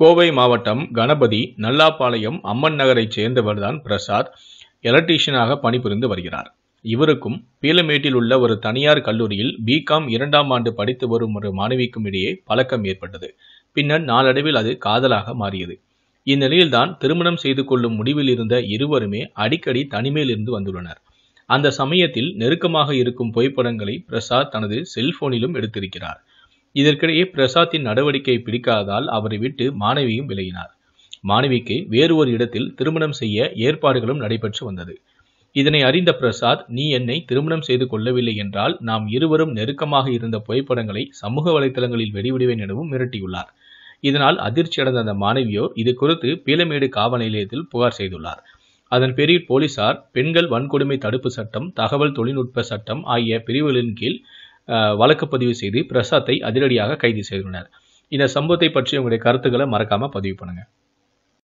கோவை மாவட்டம் கணபதி நல்லாப்பாளையம் அம்மன் நகரைச் சேர்ந்தவர்தான் பிரசாத் எலக்ட்ரீஷியனாக பணிபுரிந்து வருகிறார் இவருக்கும் பீலமேட்டில் உள்ள ஒரு தனியார் கல்லூரியில் பிகாம் இரண்டாம் ஆண்டு படித்து வரும் ஒரு மாணவிக்கும் இடையே பழக்கம் ஏற்பட்டது பின்னர் நாளடைவில் அது காதலாக மாறியது இந்நிலையில்தான் திருமணம் செய்து கொள்ளும் முடிவில் இருந்த இருவருமே அடிக்கடி தனிமையில் இருந்து வந்துள்ளனர் அந்த சமயத்தில் நெருக்கமாக இருக்கும் புகைப்படங்களை பிரசாத் தனது செல்போனிலும் எடுத்திருக்கிறார் இதற்கிடையே பிரசாத்தின் நடவடிக்கை பிடிக்காததால் அவரை விட்டு மாணவியும் விலகினார் மாணவிக்கு வேறு ஒரு இடத்தில் திருமணம் செய்ய ஏற்பாடுகளும் நடைபெற்று வந்தது இதனை அறிந்த பிரசாத் நீ என்னை திருமணம் செய்து கொள்ளவில்லை என்றால் நாம் இருவரும் நெருக்கமாக இருந்த புகைப்படங்களை சமூக வலைதளங்களில் வெளிவிடுவேன் எனவும் மிரட்டியுள்ளார் இதனால் அதிர்ச்சி அடைந்த அந்த மாணவியோ இது குறித்து பீலமேடு காவல் நிலையத்தில் புகார் செய்துள்ளார் அதன் பேரில் போலீசார் பெண்கள் வன்கொடுமை தடுப்பு சட்டம் தகவல் தொழில்நுட்ப சட்டம் ஆகிய பிரிவுகளின் கீழ் வழக்கு பதிவு செய்து பிரசாத்தை அதிரடியாக கைது செய்துள்ளனர் இந்த சம்பவத்தை பற்றி உங்களுடைய கருத்துக்களை மறக்காமல் பதிவு பண்ணுங்க